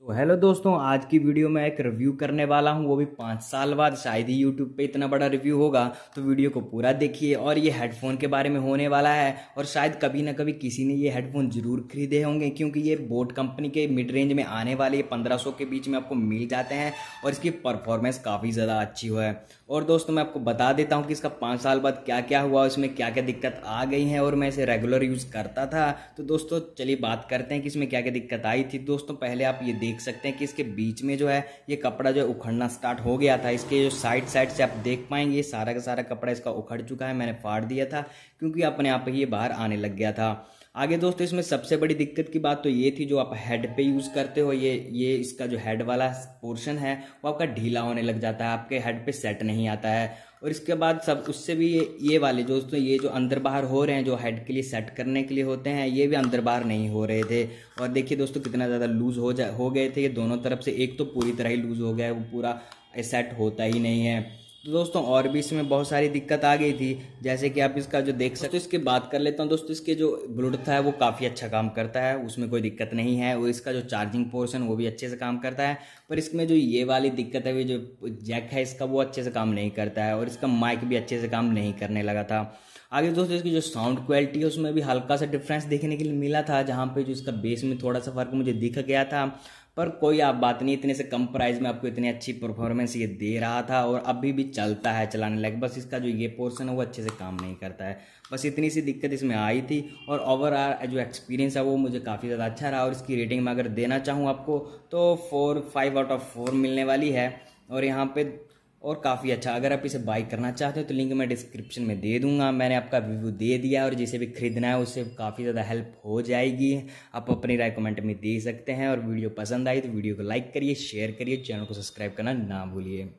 तो हेलो दोस्तों आज की वीडियो में एक रिव्यू करने वाला हूँ वो भी पाँच साल बाद शायद ही यूट्यूब पे इतना बड़ा रिव्यू होगा तो वीडियो को पूरा देखिए और ये हेडफोन के बारे में होने वाला है और शायद कभी ना कभी किसी ने ये हेडफोन जरूर खरीदे होंगे क्योंकि ये बोट कंपनी के मिड रेंज में आने वाले पंद्रह के बीच में आपको मिल जाते हैं और इसकी परफॉर्मेंस काफ़ी ज़्यादा अच्छी है और दोस्तों मैं आपको बता देता हूँ कि इसका पाँच साल बाद क्या क्या हुआ इसमें क्या क्या दिक्कत आ गई है और मैं इसे रेगुलर यूज़ करता था तो दोस्तों चलिए बात करते हैं कि इसमें क्या क्या दिक्कत आई थी दोस्तों पहले आप ये देख सकते हैं कि इसके बीच में जो है ये कपड़ा जो है उखड़ना स्टार्ट हो गया था इसके जो साइड साइड से आप देख पाएंगे सारा का सारा कपड़ा इसका उखड़ चुका है मैंने फाड़ दिया था क्योंकि अपने आप ही ये बाहर आने लग गया था आगे दोस्तों इसमें सबसे बड़ी दिक्कत की बात तो ये थी जो आप हेड पे यूज़ करते हो ये ये इसका जो हेड वाला पोर्शन है वो आपका ढीला होने लग जाता है आपके हेड पे सेट नहीं आता है और इसके बाद सब उससे भी ये ये वाले जो दोस्तों ये जो अंदर बाहर हो रहे हैं जो हेड के लिए सेट करने के लिए होते हैं ये भी अंदर बाहर नहीं हो रहे थे और देखिए दोस्तों कितना ज़्यादा लूज़ हो जा हो गए थे ये दोनों तरफ से एक तो पूरी तरह ही लूज़ हो गया है वो पूरा सेट होता ही नहीं है तो दोस्तों और भी इसमें बहुत सारी दिक्कत आ गई थी जैसे कि आप इसका जो देख सकते हो इसके बात कर लेता हूँ दोस्तों इसके जो ब्लूटूथ है वो काफ़ी अच्छा काम करता है उसमें कोई दिक्कत नहीं है और इसका जो चार्जिंग पोर्शन वो भी अच्छे से काम करता है पर इसमें जो ये वाली दिक्कत है वो जो जैक है इसका वो अच्छे से काम नहीं करता है और इसका माइक भी अच्छे से काम नहीं करने लगा था आगे दोस्तों इसकी जो साउंड क्वालिटी है उसमें भी हल्का सा डिफरेंस देखने के लिए मिला था जहाँ पे जो इसका बेस में थोड़ा सा फर्क मुझे दिख गया था पर कोई आप बात नहीं इतने से कम प्राइस में आपको इतनी अच्छी परफॉर्मेंस ये दे रहा था और अभी भी चलता है चलाने लायक बस इसका जो ये पोर्सन है वो अच्छे से काम नहीं करता है बस इतनी सी दिक्कत इसमें आई थी और ओवरऑल जो एक्सपीरियंस है वो मुझे काफ़ी ज़्यादा अच्छा रहा और इसकी रेटिंग में अगर देना चाहूँ आपको तो four five out of four मिलने वाली है और यहाँ पर और काफ़ी अच्छा अगर आप इसे बाई करना चाहते हो तो लिंक मैं डिस्क्रिप्शन में दे दूंगा मैंने आपका रिव्यू दे दिया और जिसे भी खरीदना है उससे काफ़ी ज़्यादा हेल्प हो जाएगी आप अपनी राय कमेंट में दे सकते हैं और वीडियो पसंद आई तो वीडियो को लाइक करिए शेयर करिए चैनल को सब्सक्राइब करना ना भूलिए